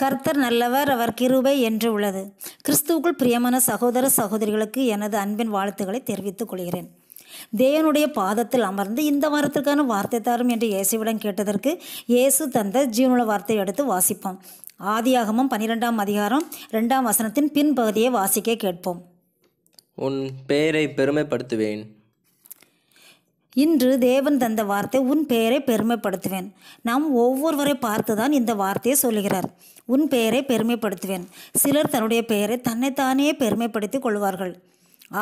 கர்த்தர் நல்லவர் அவர் கிருபை என்று உள்ளது கிறிஸ்துவுக்குள் பிரியமான சகோதர சகோதரிகளுக்கு எனது அன்பின் வாழ்த்துக்களை தெரிவித்துக் கொள்கிறேன் தேவனுடைய பாதத்தில் அமர்ந்து இந்த வாரத்திற்கான வார்த்தை தாரும் என்று இயேசுவிடம் கேட்டதற்கு இயேசு தந்த ஜீவனுள்ள வார்த்தையை எடுத்து வாசிப்போம் ஆதியாகமும் பனிரெண்டாம் அதிகாரம் ரெண்டாம் வசனத்தின் பின்பகுதியை வாசிக்க கேட்போம் உன் பெயரை பெருமைப்படுத்துவேன் இன்று தேவன் தந்த வார்த்தை உன் பெயரை பெருமைப்படுத்துவேன் நாம் ஒவ்வொருவரை பார்த்து தான் இந்த வார்த்தையை சொல்லுகிறார் உன் பெயரை பெருமைப்படுத்துவேன் சிலர் தன்னுடைய பெயரை தன்னைத்தானே பெருமைப்படுத்தி கொள்வார்கள்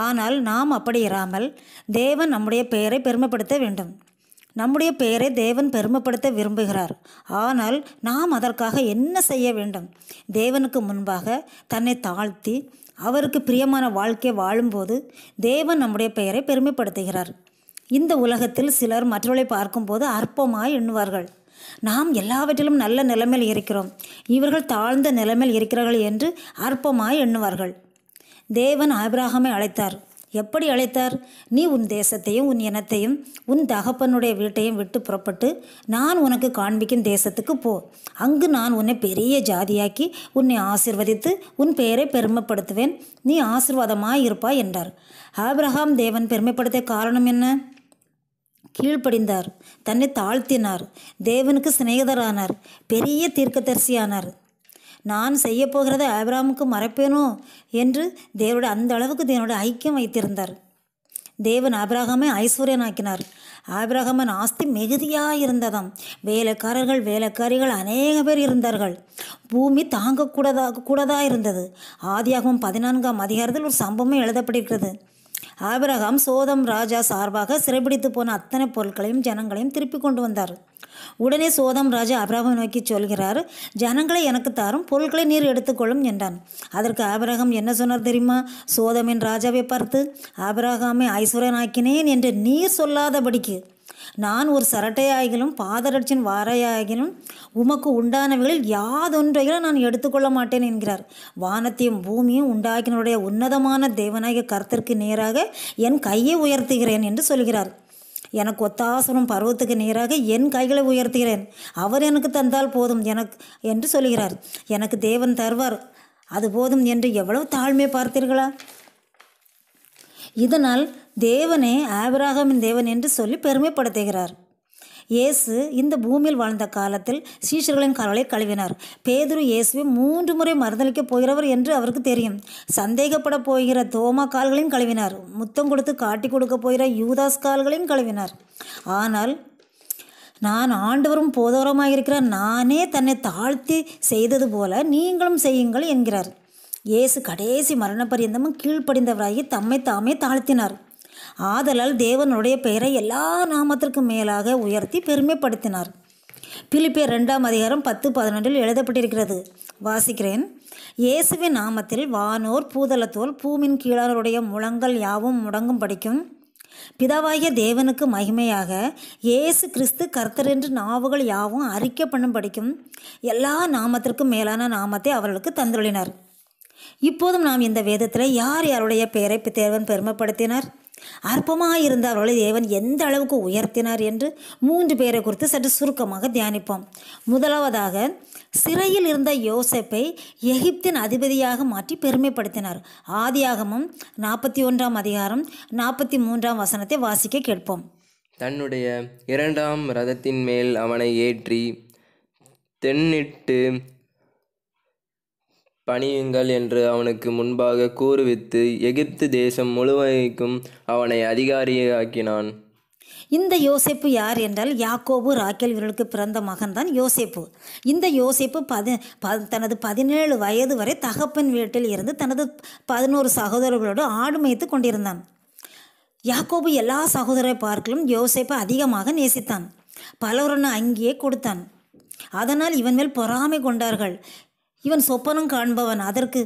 ஆனால் நாம் அப்படி இராமல் தேவன் நம்முடைய பெயரை பெருமைப்படுத்த வேண்டும் நம்முடைய பெயரை தேவன் பெருமைப்படுத்த விரும்புகிறார் ஆனால் நாம் அதற்காக என்ன செய்ய வேண்டும் தேவனுக்கு முன்பாக தன்னை தாழ்த்தி அவருக்கு பிரியமான வாழ்க்கை வாழும்போது தேவன் நம்முடைய பெயரை பெருமைப்படுத்துகிறார் இந்த உலகத்தில் சிலர் மற்றவர்களை பார்க்கும்போது அற்பமாய் எண்ணுவார்கள் நாம் எல்லாவற்றிலும் நல்ல நிலைமையில் இருக்கிறோம் இவர்கள் தாழ்ந்த நிலைமையில் இருக்கிறார்கள் என்று அற்பமாய் எண்ணுவார்கள் தேவன் ஆபிரகாமை அழைத்தார் எப்படி அழைத்தார் நீ உன் தேசத்தையும் உன் இனத்தையும் உன் தகப்பனுடைய வீட்டையும் விட்டு புறப்பட்டு நான் உனக்கு காண்பிக்கும் தேசத்துக்கு போ அங்கு நான் உன்னை பெரிய ஜாதியாக்கி உன்னை ஆசிர்வதித்து உன் பெயரை பெருமைப்படுத்துவேன் நீ ஆசிர்வாதமாக இருப்பாய் என்றார் ஆபிரகாம் தேவன் பெருமைப்படுத்திய காரணம் என்ன கீழ்ப்படிந்தார் தன்னை தாழ்த்தினார் தேவனுக்கு சிநேகிதரானார் பெரிய தீர்க்கதரிசியானார் நான் செய்ய போகிறத ஆபிராமுக்கு மறப்பேனோ என்று தேவனோட அந்த அளவுக்கு தேவனோட ஐக்கியம் வைத்திருந்தார் தேவன் ஆபிரகமே ஐஸ்வர்யனாக்கினார் ஆபிரகமன் ஆஸ்தி மிகுதியாக இருந்ததாம் வேலைக்காரர்கள் வேலைக்காரிகள் அநேக பேர் இருந்தார்கள் பூமி தாங்கக்கூடதாக கூடதாக இருந்தது ஆதியாகவும் பதினான்காம் அதிகாரத்தில் ஒரு சம்பவம் எழுதப்பட்டிருக்கிறது ஆபிரகாம் சோதம் ராஜா சார்பாக சிறைபிடித்து போன அத்தனை பொருட்களையும் ஜனங்களையும் திருப்பி கொண்டு வந்தார் உடனே சோதம் ராஜா ஆபிரகம் நோக்கி சொல்கிறார் ஜனங்களை எனக்கு தாரும் பொருட்களை நீர் எடுத்துக்கொள்ளும் என்றான் அதற்கு ஆபிரகம் என்ன சொன்னார் தெரியுமா சோதமின் ராஜாவை பார்த்து ஆபிரகாமை ஆக்கினேன் என்று நீர் சொல்லாதபடிக்கு நான் ஒரு சரட்டையாகிலும் பாதரட்சின் வாரையாகிலும் உமக்கு உண்டானவைகளில் யாதொன்றையும் நான் எடுத்துக்கொள்ள மாட்டேன் என்கிறார் வானத்தையும் பூமியும் உண்டாக்கினுடைய உன்னதமான தேவனாகிய கருத்திற்கு நேராக என் கையை உயர்த்துகிறேன் என்று சொல்கிறார் எனக்கு ஒத்தாசனம் பருவத்துக்கு நேராக என் கைகளை உயர்த்துகிறேன் அவர் எனக்கு தந்தால் போதும் எனக்கு என்று சொல்கிறார் எனக்கு தேவன் தருவார் அது போதும் என்று எவ்வளவு தாழ்மை பார்த்தீர்களா இதனால் தேவனே ஆபிரகாமின் தேவன் என்று சொல்லி பெருமைப்படுத்துகிறார் இயேசு இந்த பூமியில் வாழ்ந்த காலத்தில் சீஷர்களின் கால்களை கழுவினார் பேதுரு இயேசுவை மூன்று முறை மறுதளிக்கப் போகிறவர் என்று அவருக்கு தெரியும் சந்தேகப்பட போகிற தோமா கால்களையும் கழுவினார் முத்தம் கொடுத்து காட்டி கொடுக்க போகிற யூதாஸ் கால்களையும் கழுவினார் ஆனால் நான் ஆண்டவரும் போதோரமாக இருக்கிற நானே தன்னை தாழ்த்தி செய்தது போல நீங்களும் செய்யுங்கள் என்கிறார் இயேசு கடைசி மரண கீழ்ப்படிந்தவராகி தம்மை தாமே தாழ்த்தினார் ஆதலால் தேவனுடைய பெயரை எல்லா நாமத்திற்கும் மேலாக உயர்த்தி பெருமைப்படுத்தினார் பிலிப்பே ரெண்டாம் அதிகாரம் பத்து பதினொன்றில் எழுதப்பட்டிருக்கிறது வாசிக்கிறேன் இயேசுவின் நாமத்தில் வானோர் பூதளத்தோல் பூமின் கீழானுடைய முழங்கள் யாவும் முடங்கும் படிக்கும் பிதாவாகிய தேவனுக்கு மகிமையாக இயேசு கிறிஸ்து கர்த்தர் என்று நாவுகள் யாவும் அறிக்கை பண்ணும் படிக்கும் எல்லா நாமத்திற்கும் மேலான நாமத்தை அவர்களுக்கு தந்துள்ளினார் இப்போதும் நாம் இந்த வேதத்தில் யார் யாருடைய பெயரை தேவன் பெருமைப்படுத்தினார் அற்பமாக இருந்தவர்களை தேவன் எந்த அளவுக்கு உயர்த்தினார் என்று மூன்று பேரை குறித்து சற்று சுருக்கமாக தியானிப்போம் முதலாவதாக சிறையில் இருந்த யோசப்பை எகிப்தின் அதிபதியாக மாற்றி பெருமைப்படுத்தினார் ஆதியாகமும் நாற்பத்தி ஒன்றாம் அதிகாரம் நாற்பத்தி மூன்றாம் வசனத்தை வாசிக்க கேட்போம் தன்னுடைய இரண்டாம் ரதத்தின் மேல் அவனை ஏற்றி தென்னிட்டு பணியுங்கள் என்று அவனுக்கு முன்பாக கூறுவித்து எகிப்து தேசம் முழுவதைக்கும் அவனை அதிகாரியாக்கினான் இந்த யோசிப்பு யார் என்றால் யாக்கோபு ராக்கேல் இவர்களுக்கு பிறந்த மகன் தான் யோசிப்பு இந்த யோசிப்பு பதி தனது பதினேழு வயது வரை தகப்பன் வீட்டில் இருந்து தனது பதினோரு சகோதரர்களோடு ஆடு மேய்த்து கொண்டிருந்தான் யாக்கோபு எல்லா சகோதர பார்க்கிலும் யோசிப்பை அதிகமாக நேசித்தான் பலவரனை அங்கேயே கொடுத்தான் அதனால் இவன் மேல் பொறாமை கொண்டார்கள் இவன் சொப்பனம் காண்பவன் அதற்கு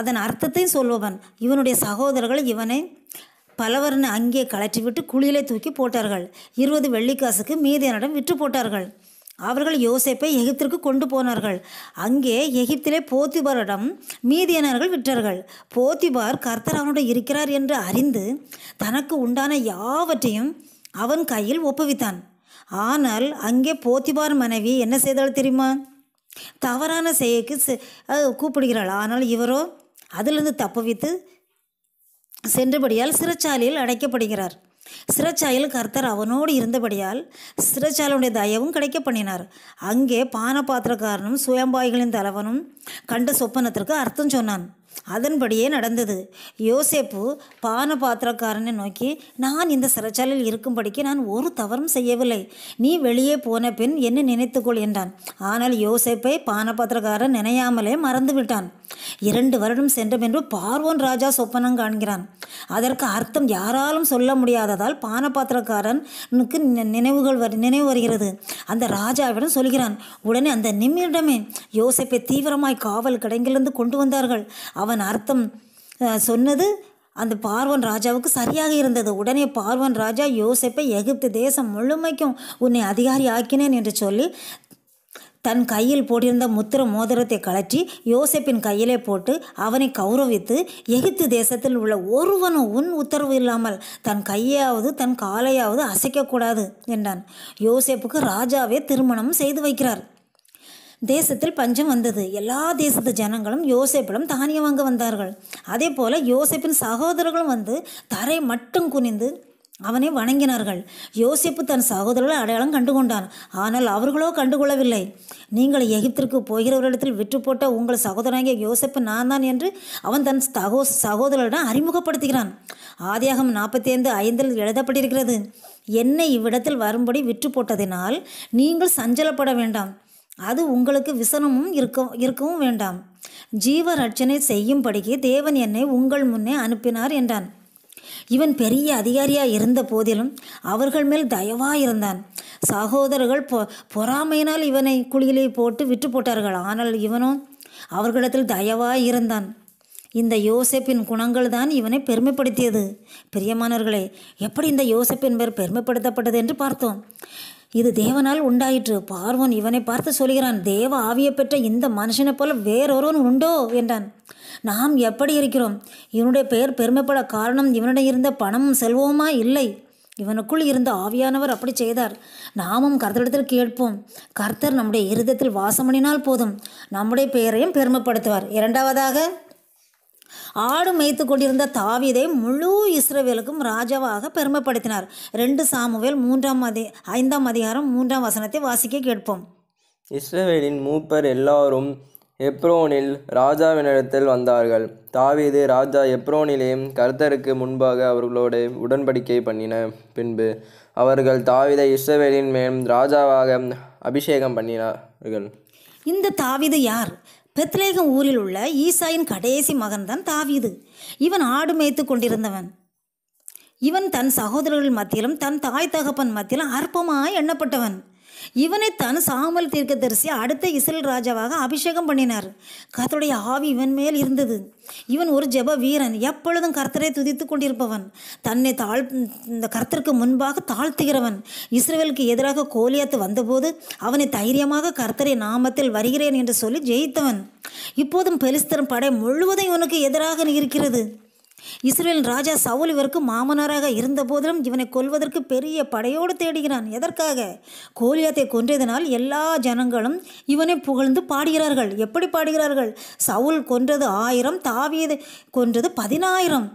அதன் அர்த்தத்தையும் சொல்பவன் இவனுடைய சகோதரர்கள் இவனை பலவரனை அங்கே கலற்றிவிட்டு குழியிலே தூக்கி போட்டார்கள் இருபது வெள்ளிக்காசுக்கு மீதியனிடம் விற்று போட்டார்கள் அவர்கள் யோசிப்பை எகிப்திற்கு கொண்டு போனார்கள் அங்கே எகிப்திலே போத்திபாரிடம் மீதியனர்கள் விற்றார்கள் போத்திபார் கர்த்தர் அவனோடு இருக்கிறார் என்று அறிந்து தனக்கு உண்டான யாவற்றையும் அவன் கையில் ஒப்புவித்தான் ஆனால் அங்கே போத்திபார் மனைவி என்ன செய்தால் தெரியுமா தவறான செயலுக்கு கூப்பிடுகிறாள் ஆனால் இவரோ அதிலிருந்து தப்புவித்து சென்றபடியால் சிறைச்சாலையில் அடைக்கப்படுகிறார் சிறைச்சாலையில் கர்த்தர் அவனோடு இருந்தபடியால் சிறைச்சாலையுடைய தயவும் கிடைக்க பண்ணினார் அங்கே பானபாத்திரக்காரனும் சுயம்பாய்களின் தலைவனும் கண்ட சொப்பனத்திற்கு அர்த்தம் சொன்னான் அதன்படியே நடந்தது யோசேப்பு பான பாத்திரக்காரனை நோக்கி நான் இந்த சிறைச்சாலையில் இருக்கும்படிக்கு நான் ஒரு தவறும் செய்யவில்லை நீ வெளியே போன பின் என்ன நினைத்துக்கொள் என்றான் ஆனால் யோசேப்பை பான பாத்திரக்காரன் நினையாமலே மறந்துவிட்டான் இரண்டு வருடம் சென்றம் என்று பார்வோன் ராஜா சொப்பனம் காண்கிறான் அதற்கு அர்த்தம் யாராலும் சொல்ல முடியாததால் பானபாத்திரக்காரனுக்கு நினைவுகள் வரு நினைவு வருகிறது அந்த ராஜாவிடம் சொல்கிறான் உடனே அந்த நிம்மிடமே யோசிப்பை தீவிரமாய் காவல் கடைங்கிலிருந்து கொண்டு வந்தார்கள் அவன் அர்த்தம் சொன்னது அந்த பார்வன் ராஜாவுக்கு சரியாக இருந்தது உடனே பார்வன் ராஜா யோசிப்பை எகிப்து தேசம் முழுமைக்கும் உன்னை அதிகாரி ஆக்கினேன் என்று சொல்லி தன் கையில் போட்டிருந்த முத்திர மோதிரத்தை கழற்றி யோசப்பின் கையிலே போட்டு அவனை கௌரவித்து எகிப்து தேசத்தில் உள்ள ஒருவனும் உன் உத்தரவு இல்லாமல் தன் கையாவது தன் காலையாவது அசைக்கக்கூடாது என்றான் யோசேப்புக்கு ராஜாவே திருமணம் செய்து வைக்கிறார் தேசத்தில் பஞ்சம் வந்தது எல்லா தேசத்து ஜனங்களும் யோசேப்பிடம் தானியம் வாங்க வந்தார்கள் அதே போல் யோசேப்பின் சகோதரர்களும் வந்து தரை மட்டும் குனிந்து அவனை வணங்கினார்கள் யோசிப்பு தன் சகோதரர்களை அடையாளம் கண்டுகொண்டான் ஆனால் அவர்களோ கண்டுகொள்ளவில்லை நீங்கள் எகிப்திற்கு போகிறவர்களிடத்தில் விற்று போட்ட உங்கள் சகோதரனாகிய யோசிப்பு நான் தான் என்று அவன் தன் தகோ சகோதரரிடம் அறிமுகப்படுத்துகிறான் ஆதியாகம் நாற்பத்தி ஐந்து ஐந்தில் எழுதப்பட்டிருக்கிறது என்னை இவ்விடத்தில் வரும்படி விற்று போட்டதினால் நீங்கள் சஞ்சலப்பட வேண்டாம் அது உங்களுக்கு விசனமும் இருக்க இருக்கவும் வேண்டாம் ஜீவ ரட்சனை செய்யும்படிக்கு தேவன் என்னை உங்கள் முன்னே அனுப்பினார் என்றான் இவன் பெரிய அதிகாரியாக இருந்த போதிலும் அவர்கள் மேல் தயவாக இருந்தான் சகோதரர்கள் பொ பொறாமையினால் இவனை குளியிலே போட்டு விட்டு போட்டார்கள் ஆனால் இவனும் அவர்களிடத்தில் தயவாக இருந்தான் இந்த யோசப்பின் குணங்கள் தான் இவனை பெருமைப்படுத்தியது பிரியமானவர்களே எப்படி இந்த யோசப்பின் பேர் பெருமைப்படுத்தப்பட்டது என்று பார்த்தோம் இது தேவனால் உண்டாயிற்று பார்வன் இவனை பார்த்து சொல்கிறான் தேவ ஆவியை பெற்ற இந்த மனுஷனைப் போல வேறொருவன் உண்டோ என்றான் நாம் எப்படி இருக்கிறோம் இவனுடைய பெயர் பெருமைப்பட காரணம் இவனிடம் இருந்த பணம் செல்வோமா இல்லை இவனுக்குள் இருந்த ஆவியானவர் அப்படி செய்தார் நாமும் கர்த்தரிடத்தில் கேட்போம் கர்த்தர் நம்முடைய இருதத்தில் வாசமணினால் போதும் நம்முடைய பெயரையும் பெருமைப்படுத்துவார் இரண்டாவதாக ஆடு மேய்த்து கொண்டிருந்த தாவீதை முழு இஸ்ரவேலுக்கும் ராஜாவாக பெருமைப்படுத்தினார் ரெண்டு சாமுவேல் மூன்றாம் அதி ஐந்தாம் அதிகாரம் மூன்றாம் வசனத்தை வாசிக்க கேட்போம் இஸ்ரவேலின் மூப்பர் எல்லாரும் எப்ரோனில் ராஜாவினிடத்தில் வந்தார்கள் தாவீது ராஜா எப்ரோனிலே கர்த்தருக்கு முன்பாக அவர்களோடு உடன்படிக்கை பண்ணின பின்பு அவர்கள் தாவீதை இஸ்ரவேலின் மேல் ராஜாவாக அபிஷேகம் பண்ணினார்கள் இந்த தாவிது யார் பெத்லேகம் ஊரில் உள்ள ஈசாயின் கடைசி மகன்தான் தாவீது இவன் ஆடு மேய்த்து கொண்டிருந்தவன் இவன் தன் சகோதரர்கள் மத்தியிலும் தன் தாய் தகப்பன் மத்தியிலும் அற்பமாய் எண்ணப்பட்டவன் இவனை தான் சாமல் தீர்க்க தரிசி அடுத்த இசல் ராஜாவாக அபிஷேகம் பண்ணினார் கத்தருடைய ஆவி இவன் மேல் இருந்தது இவன் ஒரு ஜெப வீரன் எப்பொழுதும் கர்த்தரை துதித்து கொண்டிருப்பவன் தன்னை தாழ் இந்த கர்த்தருக்கு முன்பாக தாழ்த்துகிறவன் இஸ்ரேலுக்கு எதிராக கோலியாத்து வந்தபோது அவனை தைரியமாக கர்த்தரை நாமத்தில் வருகிறேன் என்று சொல்லி ஜெயித்தவன் இப்போதும் பெலிஸ்தரும் படை முழுவதும் இவனுக்கு எதிராக இருக்கிறது இஸ்ரேல் ராஜா சவுல் இவருக்கு மாமனாராக இருந்தபோதிலும் இவனை கொல்வதற்கு பெரிய படையோடு தேடுகிறான் எதற்காக கோலியாத்தை கொன்றதனால் எல்லா ஜனங்களும் இவனை புகழ்ந்து பாடுகிறார்கள் எப்படி பாடுகிறார்கள் சவுல் கொன்றது ஆயிரம் தாவியது கொன்றது பதினாயிரம்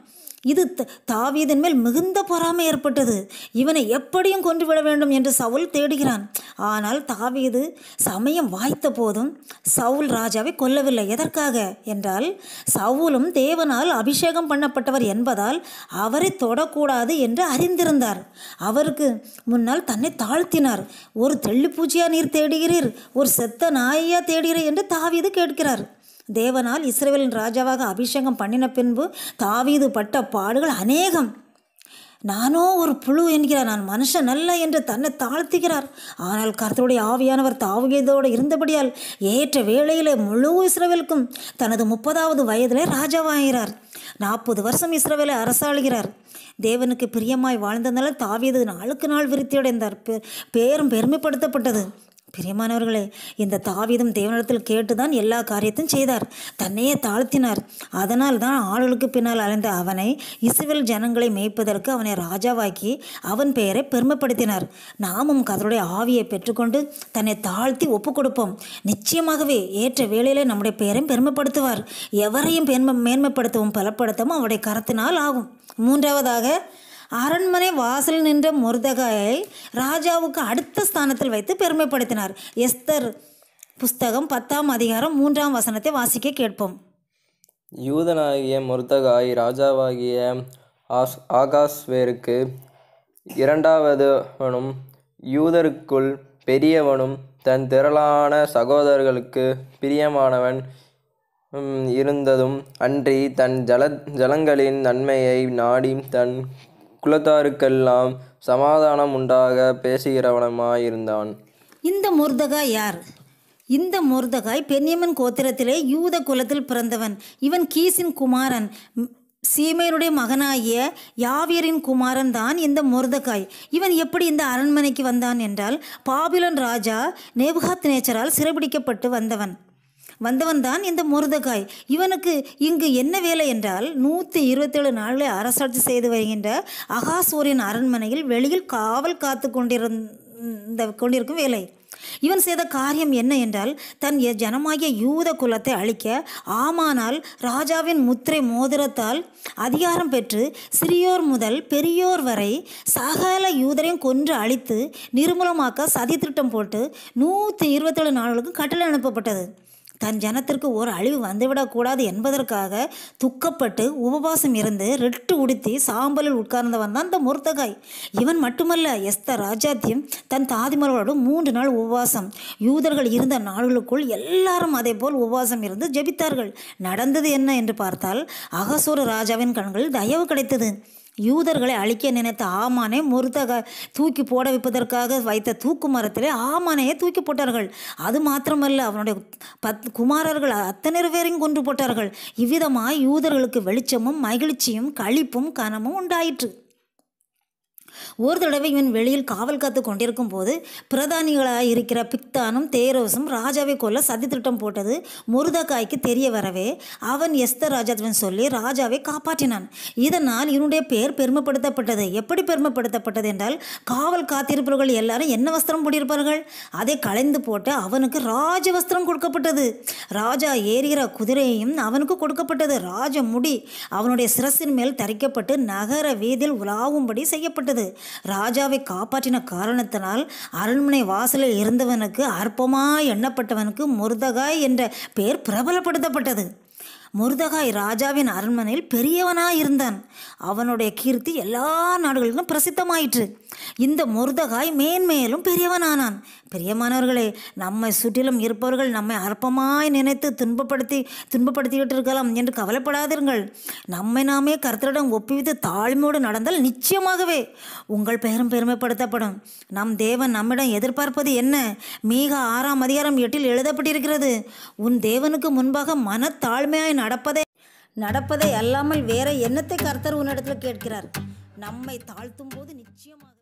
இது தாவீதின் மேல் மிகுந்த பொறாமை ஏற்பட்டது இவனை எப்படியும் கொன்றுவிட வேண்டும் என்று சவுல் தேடுகிறான் ஆனால் தாவீது சமயம் வாய்த்த போதும் சவுல் ராஜாவை கொல்லவில்லை எதற்காக என்றால் சவுலும் தேவனால் அபிஷேகம் பண்ணப்பட்டவர் என்பதால் அவரை தொடக்கூடாது என்று அறிந்திருந்தார் அவருக்கு முன்னால் தன்னை தாழ்த்தினார் ஒரு தெள்ளிப்பூச்சியா நீர் தேடுகிறீர் ஒரு செத்த நாயையா தேடுகிறீர் என்று தாவீது கேட்கிறார் தேவனால் இஸ்ரேலின் ராஜாவாக அபிஷேகம் பண்ணின பின்பு தாவீது பட்ட பாடுகள் அநேகம் நானோ ஒரு புழு என்கிறார் நான் மனுஷன் அல்ல என்று தன்னை தாழ்த்துகிறார் ஆனால் கர்த்தருடைய ஆவியானவர் தாவியதோடு இருந்தபடியால் ஏற்ற வேளையிலே முழு இஸ்ரவேலுக்கும் தனது முப்பதாவது வயதிலே ராஜாவாகிறார் நாற்பது வருஷம் இஸ்ரவேலை அரசாளுகிறார் தேவனுக்கு பிரியமாய் வாழ்ந்ததுனால தாவியது நாளுக்கு நாள் விருத்தியடைந்தார் பேரும் பெருமைப்படுத்தப்பட்டது பிரியமானவர்களே இந்த தாவீதம் தேவனிடத்தில் கேட்டுதான் எல்லா காரியத்தையும் செய்தார் தன்னையே தாழ்த்தினார் அதனால் தான் ஆளுக்கு பின்னால் அலைந்த அவனை இசுவில் ஜனங்களை மேய்ப்பதற்கு அவனை ராஜாவாக்கி அவன் பெயரை பெருமைப்படுத்தினார் நாமும் கதருடைய ஆவியை பெற்றுக்கொண்டு தன்னை தாழ்த்தி ஒப்பு கொடுப்போம் நிச்சயமாகவே ஏற்ற வேளையிலே நம்முடைய பெயரையும் பெருமைப்படுத்துவார் எவரையும் பெருமை மேன்மைப்படுத்தவும் பலப்படுத்தவும் அவருடைய கரத்தினால் ஆகும் மூன்றாவதாக அரண்மனை வாசல் நின்ற முருதகாயை ராஜாவுக்கு அடுத்த ஸ்தானத்தில் வைத்து பெருமைப்படுத்தினார் எஸ்தர் புஸ்தகம் பத்தாம் அதிகாரம் மூன்றாம் வசனத்தை வாசிக்க கேட்போம் யூதனாகிய முருதகாய் ராஜாவாகிய ஆஸ் ஆகாஸ்வேருக்கு இரண்டாவதுவனும் யூதருக்குள் பெரியவனும் தன் திரளான சகோதரர்களுக்கு பிரியமானவன் இருந்ததும் அன்றி தன் ஜல ஜலங்களின் நன்மையை நாடி தன் குலத்தாருக்கெல்லாம் சமாதானம் உண்டாக பேசுகிறவனமாயிருந்தான் இந்த முர்தகாய் யார் இந்த முர்தகாய் பென்யமன் கோத்திரத்திலே யூத குலத்தில் பிறந்தவன் இவன் கீசின் குமாரன் சீமையனுடைய மகனாகிய யாவியரின் குமாரன் தான் இந்த முருதகாய் இவன் எப்படி இந்த அரண்மனைக்கு வந்தான் என்றால் பாபிலன் ராஜா நேபுகாத் நேச்சரால் சிறைபிடிக்கப்பட்டு வந்தவன் வந்தவன்தான் இந்த முருதகாய் இவனுக்கு இங்கு என்ன வேலை என்றால் நூற்றி இருபத்தேழு நாளில் அரசாட்சி செய்து வருகின்ற அகாசூரியன் அரண்மனையில் வெளியில் காவல் காத்து கொண்டிருந்த கொண்டிருக்கும் வேலை இவன் செய்த காரியம் என்ன என்றால் தன் ஜனமாகிய யூத குலத்தை அழிக்க ஆமானால் ராஜாவின் முத்திரை மோதிரத்தால் அதிகாரம் பெற்று சிறியோர் முதல் பெரியோர் வரை சகல யூதரையும் கொன்று அழித்து நிர்மூலமாக்க சதி திட்டம் போட்டு நூற்றி இருபத்தேழு நாள்களுக்கு கட்டளை அனுப்பப்பட்டது தன் ஜனத்திற்கு ஒரு அழிவு வந்துவிடக்கூடாது என்பதற்காக துக்கப்பட்டு உபவாசம் இருந்து ரெட்டு உடுத்தி சாம்பலில் உட்கார்ந்தவன் தான் இந்த முர்த்தகாய் இவன் மட்டுமல்ல எஸ்த ராஜாத்தியம் தன் தாதிமலோடு மூன்று நாள் உபவாசம் யூதர்கள் இருந்த நாள்களுக்குள் எல்லாரும் அதே போல் உபவாசம் இருந்து ஜெபித்தார்கள் நடந்தது என்ன என்று பார்த்தால் அகசூர ராஜாவின் கண்களில் தயவு கிடைத்தது யூதர்களை அழிக்க நினைத்த ஆமானை முருதக தூக்கி போட வைப்பதற்காக வைத்த தூக்கு மரத்திலே ஆமானையே தூக்கி போட்டார்கள் அது மாத்திரமல்ல அவனுடைய பத் குமாரர்கள் அத்தனை பேரையும் கொன்று போட்டார்கள் இவ்விதமாக யூதர்களுக்கு வெளிச்சமும் மகிழ்ச்சியும் களிப்பும் கனமும் உண்டாயிற்று ஒரு தடவை இவன் வெளியில் காவல் காத்து கொண்டிருக்கும் போது பிரதானிகளாக இருக்கிற பிக்தானும் தேரோசும் ராஜாவை கொல்ல சதி திட்டம் போட்டது முருதக்காய்க்கு தெரிய வரவே அவன் எஸ்தர் ராஜாத்வன் சொல்லி ராஜாவை காப்பாற்றினான் இதனால் இவனுடைய பெயர் பெருமைப்படுத்தப்பட்டது எப்படி பெருமைப்படுத்தப்பட்டது என்றால் காவல் காத்திருப்பவர்கள் எல்லாரும் என்ன வஸ்திரம் போட்டிருப்பார்கள் அதை களைந்து போட்டு அவனுக்கு ராஜ வஸ்திரம் கொடுக்கப்பட்டது ராஜா ஏறுகிற குதிரையும் அவனுக்கு கொடுக்கப்பட்டது ராஜ முடி அவனுடைய சிரசின் மேல் தரிக்கப்பட்டு நகர வீதியில் உலாவும்படி செய்யப்பட்டது ராஜாவை காப்பாற்றின காரணத்தினால் அரண்மனை வாசலில் இருந்தவனுக்கு அற்பமாய் எண்ணப்பட்டவனுக்கு முருதகாய் என்ற பெயர் பிரபலப்படுத்தப்பட்டது முருதகாய் ராஜாவின் அரண்மனையில் பெரியவனாக இருந்தான் அவனுடைய கீர்த்தி எல்லா நாடுகளிலும் பிரசித்தமாயிற்று இந்த முருதகாய் மேன்மேலும் பெரியவனானான் பெரியமானவர்களே நம்மை சுற்றிலும் இருப்பவர்கள் நம்மை அற்பமாய் நினைத்து துன்பப்படுத்தி துன்பப்படுத்திக்கிட்டு இருக்கலாம் என்று கவலைப்படாதீர்கள் நம்மை நாமே கர்த்தரிடம் ஒப்புவித்து தாழ்மையோடு நடந்தால் நிச்சயமாகவே உங்கள் பெயரும் பெருமைப்படுத்தப்படும் நம் தேவன் நம்மிடம் எதிர்பார்ப்பது என்ன மிக ஆறாம் அதிகாரம் எட்டில் எழுதப்பட்டிருக்கிறது உன் தேவனுக்கு முன்பாக மன தாழ்மையாய் நடப்பதே நடப்பதை அல்லாமல் வேற என்னத்தை கர்த்தர் உன்னிடத்தில் கேட்கிறார் நம்மை தாழ்த்தும் போது நிச்சயமாக